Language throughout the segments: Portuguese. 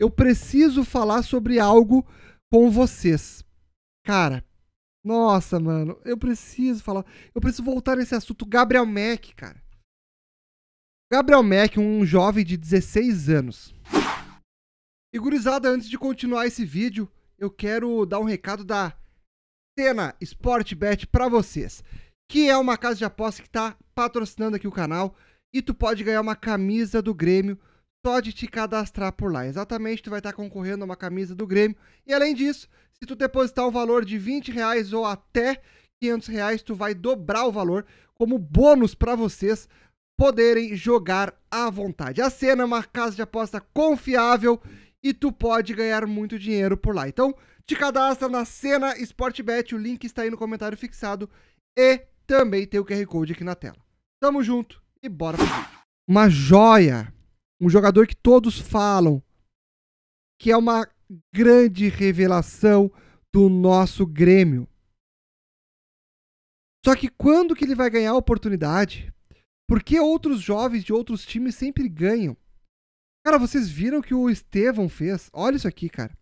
Eu preciso falar sobre algo com vocês. Cara, nossa, mano, eu preciso falar. Eu preciso voltar nesse assunto. Gabriel Mack, cara. Gabriel Mack, um jovem de 16 anos. E gurizada, antes de continuar esse vídeo, eu quero dar um recado da Cena Sportbet para vocês, que é uma casa de aposta que está patrocinando aqui o canal e tu pode ganhar uma camisa do Grêmio só de te cadastrar por lá. Exatamente, tu vai estar concorrendo a uma camisa do Grêmio. E além disso, se tu depositar um valor de 20 reais ou até 500 reais, tu vai dobrar o valor como bônus para vocês poderem jogar à vontade. A cena é uma casa de aposta confiável e tu pode ganhar muito dinheiro por lá. Então, te cadastra na Cena Sportbet, o link está aí no comentário fixado e também tem o QR Code aqui na tela. Tamo junto e bora pro vídeo. Uma joia um jogador que todos falam que é uma grande revelação do nosso Grêmio. Só que quando que ele vai ganhar a oportunidade? Porque outros jovens de outros times sempre ganham. Cara, vocês viram o que o Estevão fez? Olha isso aqui, cara.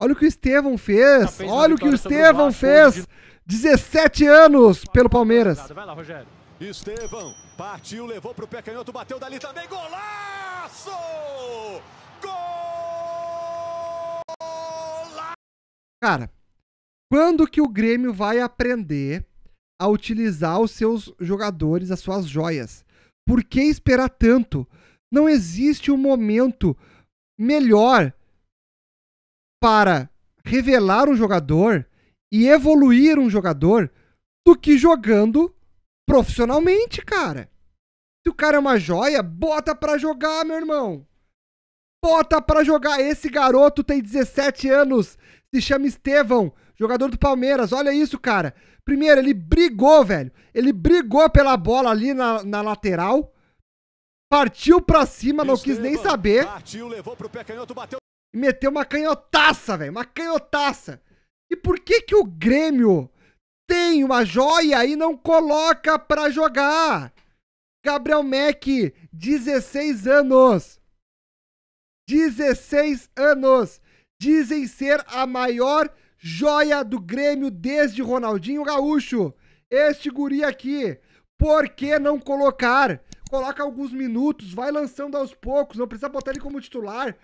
Olha o que o Estevão fez. Tá Olha o que o Estevão fez. 17 anos pelo Palmeiras. Vai lá, Rogério. Estevão partiu, levou pro pé canhoto, bateu dali também. Golaço! Golaço! Golaço! Cara, quando que o Grêmio vai aprender a utilizar os seus jogadores, as suas joias? Por que esperar tanto? Não existe um momento melhor para revelar um jogador e evoluir um jogador do que jogando profissionalmente, cara. Se o cara é uma joia, bota pra jogar, meu irmão. Bota pra jogar. Esse garoto tem 17 anos. Se chama Estevão, jogador do Palmeiras. Olha isso, cara. Primeiro, ele brigou, velho. Ele brigou pela bola ali na, na lateral. Partiu pra cima, não Estevão, quis nem saber. Partiu, levou pro pé canhoto, bateu. E meteu uma canhotaça, velho. Uma canhotaça. E por que que o Grêmio tem uma joia e não coloca pra jogar? Gabriel Mack, 16 anos. 16 anos. Dizem ser a maior joia do Grêmio desde Ronaldinho Gaúcho. Este guri aqui, por que não colocar? Coloca alguns minutos, vai lançando aos poucos, não precisa botar ele como titular.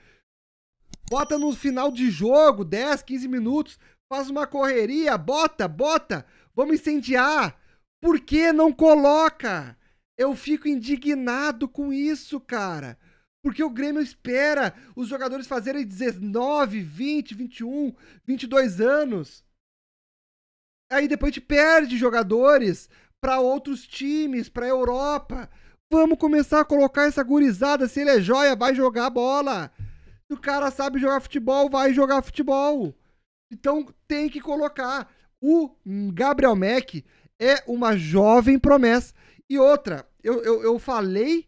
Bota no final de jogo, 10, 15 minutos, faz uma correria, bota, bota, vamos incendiar. Por que não coloca? Eu fico indignado com isso, cara. Porque o Grêmio espera os jogadores fazerem 19, 20, 21, 22 anos. Aí depois a gente perde jogadores para outros times, para Europa. Vamos começar a colocar essa gurizada. Se ele é joia, vai jogar bola. Se o cara sabe jogar futebol, vai jogar futebol. Então tem que colocar. O Gabriel Mack é uma jovem promessa. E outra, eu, eu, eu falei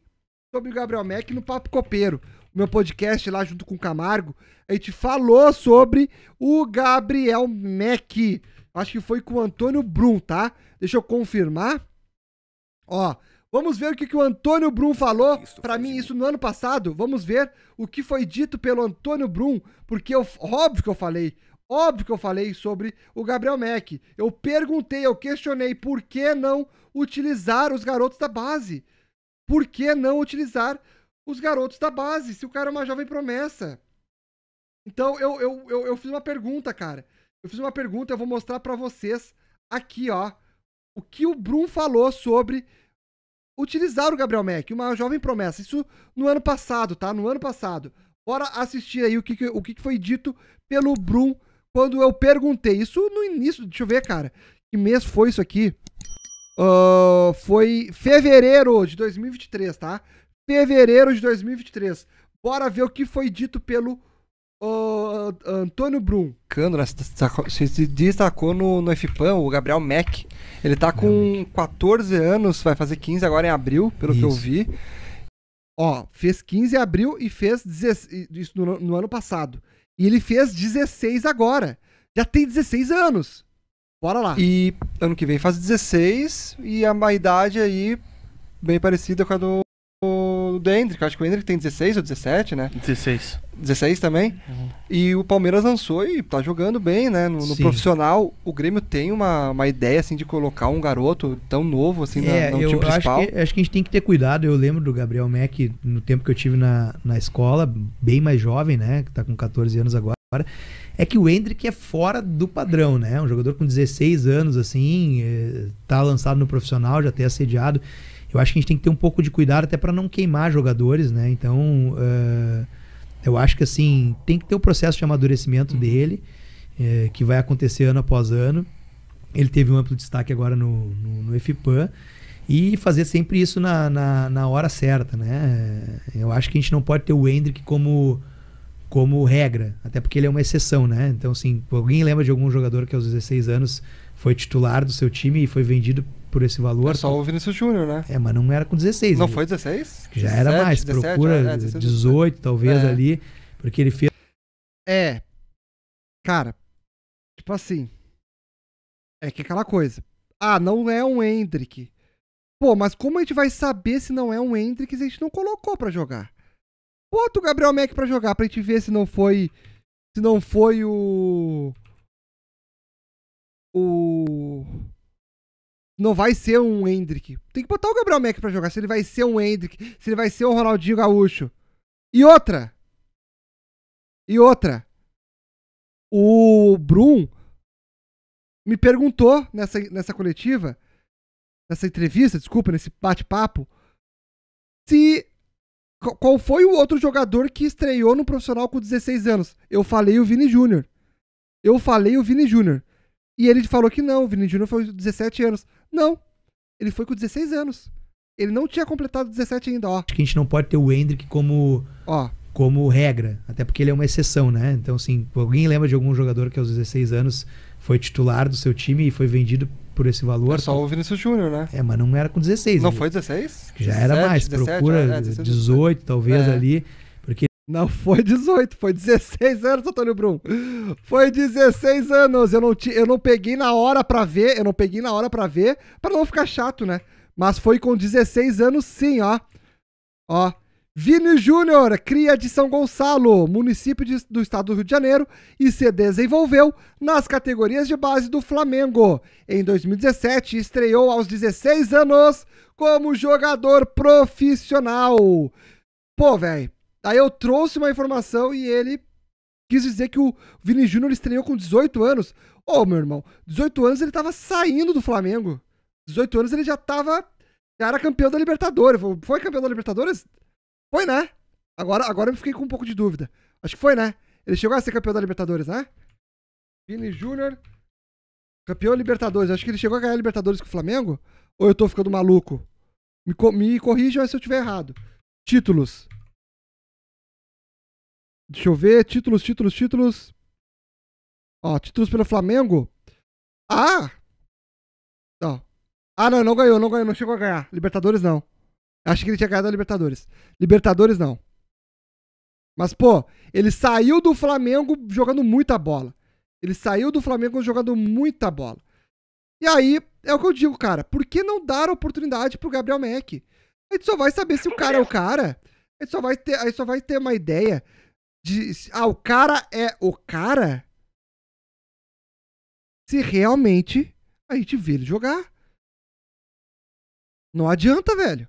sobre o Gabriel Mack no Papo Copeiro. Meu podcast lá junto com o Camargo, a gente falou sobre o Gabriel Mack. Acho que foi com o Antônio Brum, tá? Deixa eu confirmar. Ó, vamos ver o que, que o Antônio Brum falou. Para mim, isso no ano passado. Vamos ver o que foi dito pelo Antônio Brum, porque eu, óbvio que eu falei. Óbvio que eu falei sobre o Gabriel Mack. Eu perguntei, eu questionei por que não utilizar os garotos da base. Por que não utilizar os garotos da base, se o cara é uma jovem promessa? Então, eu, eu, eu, eu fiz uma pergunta, cara. Eu fiz uma pergunta, eu vou mostrar para vocês aqui, ó. O que o Brum falou sobre utilizar o Gabriel Mack, uma jovem promessa. Isso no ano passado, tá? No ano passado. Bora assistir aí o que, o que foi dito pelo Brum quando eu perguntei. Isso no início, deixa eu ver, cara. Que mês foi isso aqui? Uh, foi fevereiro de 2023, tá? Fevereiro de 2023. Bora ver o que foi dito pelo uh, Antônio Brum. Né? Tá você se destacou tá no, no FPAN, o Gabriel Mack. Ele tá com 14 anos, vai fazer 15 agora em abril, pelo Isso. que eu vi. Ó, fez 15 em abril e fez 16, isso no, no ano passado. E ele fez 16 agora. Já tem 16 anos. Bora lá. E ano que vem faz 16 e a, a idade aí bem parecida com a do, do Hendrick. Acho que o Hendrick tem 16 ou 17, né? 16. 16 também. Uhum. E o Palmeiras lançou e tá jogando bem, né? No, no profissional, o Grêmio tem uma, uma ideia, assim, de colocar um garoto tão novo, assim, é, no eu time principal. Acho que, acho que a gente tem que ter cuidado. Eu lembro do Gabriel Mack, no tempo que eu tive na, na escola, bem mais jovem, né? Que tá com 14 anos agora agora, é que o Hendrick é fora do padrão, né? Um jogador com 16 anos, assim, eh, tá lançado no profissional, já tem assediado. Eu acho que a gente tem que ter um pouco de cuidado até para não queimar jogadores, né? Então, uh, eu acho que, assim, tem que ter o um processo de amadurecimento uhum. dele, uh, que vai acontecer ano após ano. Ele teve um amplo destaque agora no, no, no e fazer sempre isso na, na, na, hora certa, né? Eu acho que a gente não pode ter o Hendrick como como regra, até porque ele é uma exceção, né? Então, assim, alguém lembra de algum jogador que aos 16 anos foi titular do seu time e foi vendido por esse valor. É só o Vinícius Júnior, né? É, mas não era com 16. Não ele... foi 16? Já 17, era mais, 17, procura é, 17, é, 18 talvez é. ali, porque ele fez... É, cara, tipo assim, é que aquela coisa. Ah, não é um Hendrick. Pô, mas como a gente vai saber se não é um Hendrick se a gente não colocou para jogar? Bota o Gabriel Mac pra jogar, pra gente ver se não foi. Se não foi o. O. Não vai ser um Hendrick. Tem que botar o Gabriel Mac pra jogar. Se ele vai ser um Hendrick, se ele vai ser um Ronaldinho Gaúcho. E outra. E outra. O Brum me perguntou nessa, nessa coletiva, nessa entrevista, desculpa, nesse bate-papo, se qual foi o outro jogador que estreou no profissional com 16 anos? Eu falei o Vini Júnior. Eu falei o Vini Júnior. E ele falou que não, o Vini Júnior foi com 17 anos. Não, ele foi com 16 anos. Ele não tinha completado 17 ainda, ó. Acho que a gente não pode ter o Hendrick como, ó. como regra, até porque ele é uma exceção, né? Então, assim, alguém lembra de algum jogador que aos 16 anos foi titular do seu time e foi vendido por esse valor. É só o Vinícius Júnior, né? É, mas não era com 16. Não ali. foi 16? Já 17, era mais, 17, procura é, 17, é, 18 talvez é. ali, porque não foi 18, foi 16 anos, Antônio Brum. Foi 16 anos. Eu não ti, eu não peguei na hora pra ver, eu não peguei na hora pra ver, pra não ficar chato, né? Mas foi com 16 anos sim, ó. Ó, Vini Júnior, cria de São Gonçalo, município de, do estado do Rio de Janeiro, e se desenvolveu nas categorias de base do Flamengo. Em 2017, estreou aos 16 anos como jogador profissional. Pô, velho, aí eu trouxe uma informação e ele quis dizer que o Vini Júnior estreou com 18 anos. Ô, oh, meu irmão, 18 anos ele tava saindo do Flamengo. 18 anos ele já tava. Já era campeão da Libertadores. Foi campeão da Libertadores? Foi, né? Agora, agora eu fiquei com um pouco de dúvida. Acho que foi, né? Ele chegou a ser campeão da Libertadores, né? Vini Júnior, campeão Libertadores. Acho que ele chegou a ganhar Libertadores com o Flamengo? Ou eu tô ficando maluco? Me, me corrijam se eu tiver errado. Títulos. Deixa eu ver. Títulos, títulos, títulos. Ó, títulos pelo Flamengo. Ah! Ó. Ah, não, não ganhou, não ganhou, não chegou a ganhar. Libertadores não. Acho que ele tinha ganhado a Libertadores. Libertadores não. Mas, pô, ele saiu do Flamengo jogando muita bola. Ele saiu do Flamengo jogando muita bola. E aí, é o que eu digo, cara. Por que não dar oportunidade pro Gabriel Mack? A gente só vai saber se o cara é o cara. A gente só vai ter, a gente só vai ter uma ideia de. Ah, o cara é o cara? Se realmente a gente vê ele jogar. Não adianta, velho.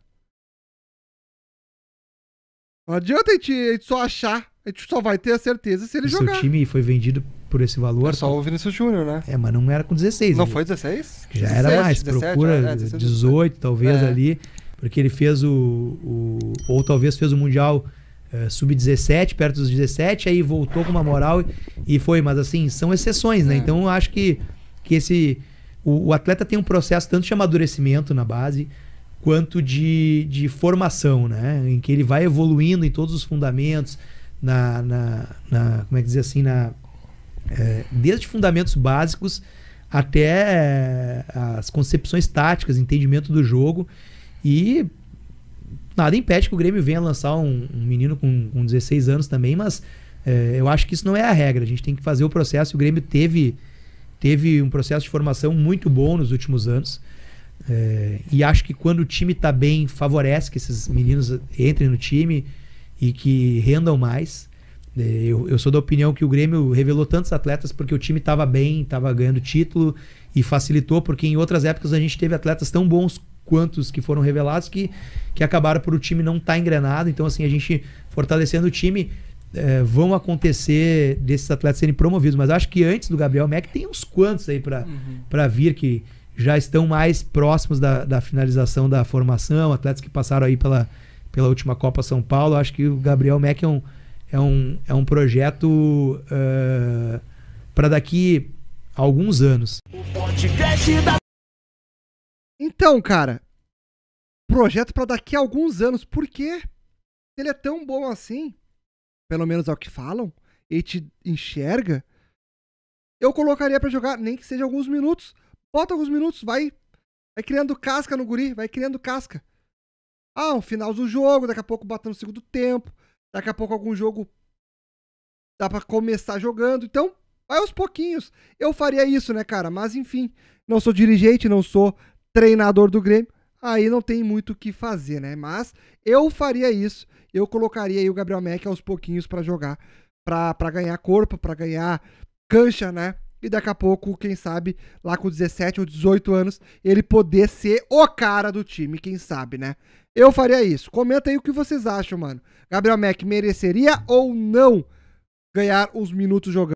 Não adianta a gente, a gente, só achar, a gente só vai ter a certeza se ele jogar. Seu time foi vendido por esse valor. É só tá? o Vinícius Júnior, né? É, mas não era com 16. Não ele... Né? foi 16? Já 17, era mais, 17, procura é, 18 talvez é. ali, porque ele fez o, o, ou talvez fez o mundial é, eh, sub-17, perto dos 17, aí voltou com uma moral e foi, mas assim, são exceções, né? É. Então eu acho que que esse o, o, atleta tem um processo tanto de amadurecimento na base, quanto de, de formação, né? Em que ele vai evoluindo em todos os fundamentos, na, na, na como é que dizer assim, na, é, desde fundamentos básicos até é, as concepções táticas, entendimento do jogo e nada impede que o Grêmio venha lançar um, um menino com, com 16 anos também, mas é, eu acho que isso não é a regra. A gente tem que fazer o processo. O Grêmio teve, teve um processo de formação muito bom nos últimos anos. É, e acho que quando o time está bem, favorece que esses meninos entrem no time e que rendam mais. É, eu, eu, sou da opinião que o Grêmio revelou tantos atletas porque o time estava bem, estava ganhando título e facilitou, porque em outras épocas a gente teve atletas tão bons quantos que foram revelados que, que acabaram por o time não estar tá engrenado. Então, assim, a gente fortalecendo o time, é, vão acontecer desses atletas serem promovidos. Mas acho que antes do Gabriel Mack tem uns quantos aí para uhum. vir que já estão mais próximos da, da finalização da formação, atletas que passaram aí pela, pela última Copa São Paulo. acho que o Gabriel Mack é um, é um, é um projeto uh, para daqui a alguns anos. Então, cara, projeto para daqui a alguns anos. Por quê? Ele é tão bom assim, pelo menos é o que falam, e te enxerga. Eu colocaria para jogar, nem que seja alguns minutos, Bota alguns minutos, vai. Vai criando casca no guri, vai criando casca. Ah, um final do jogo, daqui a pouco bota no segundo tempo. Daqui a pouco algum jogo dá para começar jogando. Então, vai aos pouquinhos. Eu faria isso, né, cara? Mas enfim, não sou dirigente, não sou treinador do Grêmio. Aí não tem muito o que fazer, né? Mas eu faria isso. Eu colocaria aí o Gabriel Mack aos pouquinhos para jogar, para ganhar corpo, para ganhar cancha, né? e daqui a pouco, quem sabe, lá com 17 ou 18 anos, ele poder ser o cara do time, quem sabe, né? Eu faria isso. Comenta aí o que vocês acham, mano. Gabriel Mack mereceria ou não ganhar os minutos jogando?